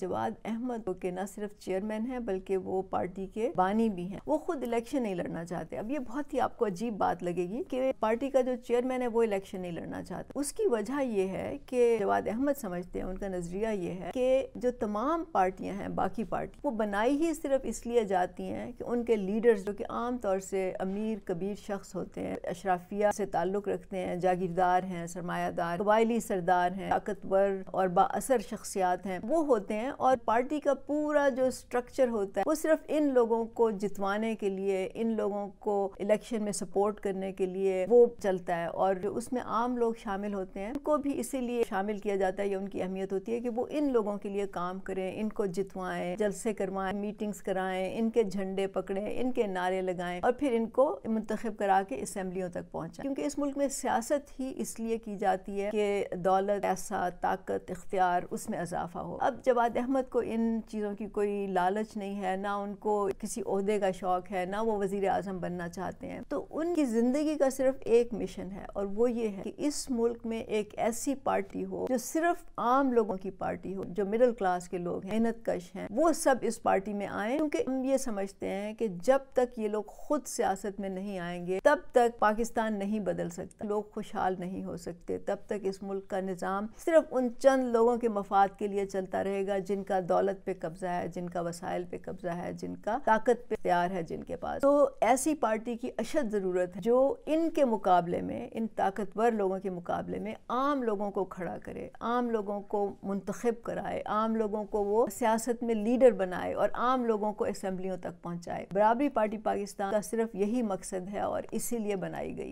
जवाद अहमद जो कि ना सिर्फ चेयरमैन हैं बल्कि वो पार्टी के बानी भी हैं वो खुद इलेक्शन नहीं लड़ना चाहते अब ये बहुत ही आपको अजीब बात लगेगी कि पार्टी का जो चेयरमैन है वो इलेक्शन नहीं लड़ना चाहता उसकी वजह यह है कि जवाद अहमद समझते हैं उनका नजरिया ये है कि जो तमाम पार्टियां हैं बाकी पार्टी वो बनाई ही सिर्फ इसलिए जाती हैं कि उनके लीडर्स जो कि आम तौर से अमीर कबीर शख्स होते हैं अशराफिया से ताल्लुक़ रखते हैं जागीरदार हैं सरमायादार कबायली सरदार हैं ताकतवर और बासर शख्सियात हैं वो होते हैं हैं और पार्टी का पूरा जो स्ट्रक्चर होता है वो सिर्फ इन लोगों को जितवाने के लिए इन लोगों को इलेक्शन में सपोर्ट करने के लिए वो चलता है और उसमें आम लोग शामिल होते हैं उनको भी इसीलिए शामिल किया जाता है या उनकी अहमियत होती है कि वो इन लोगों के लिए काम करें इनको जितवाएं जलसे करवाएं मीटिंग्स कराएं इनके झंडे पकड़ें इनके नारे लगाएं और फिर इनको मुंतखब करा के असम्बलियों तक पहुंचाएं क्योंकि इस मुल्क में सियासत ही इसलिए की जाती है कि दौलत ऐसा ताकत इख्तियार उसमें इजाफा हो अब जवाद अहमद को इन चीज़ों की कोई लालच नहीं है ना उनको किसी अहदे का शौक़ है ना वो वजीर अजम बनना चाहते हैं तो उनकी ज़िंदगी का सिर्फ एक मिशन है और वो ये है कि इस मुल्क में एक ऐसी पार्टी हो जो सिर्फ आम लोगों की पार्टी हो जो मिडिल क्लास के लोग हैं मेहनत कश हैं वो सब इस पार्टी में आए क्योंकि हम ये समझते हैं कि जब तक ये लोग खुद सियासत में नहीं आएंगे तब तक पाकिस्तान नहीं बदल सकता लोग खुशहाल नहीं हो सकते तब तक इस मुल्क का निज़ाम सिर्फ उन चंद लोगों के मफाद के लिए चलता रहेगा जिनका दौलत पे कब्जा है जिनका वसायल पे कब्जा है जिनका ताकत पे प्यार है जिनके पास तो ऐसी पार्टी की अशद ज़रूरत है जो इनके मुकाबले में इन ताकतवर लोगों के मुकाबले में आम लोगों को खड़ा करे आम लोगों को मुंतखब कराए आम लोगों को वो सियासत में लीडर बनाए और आम लोगों को असम्बलियों तक पहुंचाए बराबरी पार्टी पाकिस्तान का सिर्फ यही मकसद है और इसीलिए बनाई गई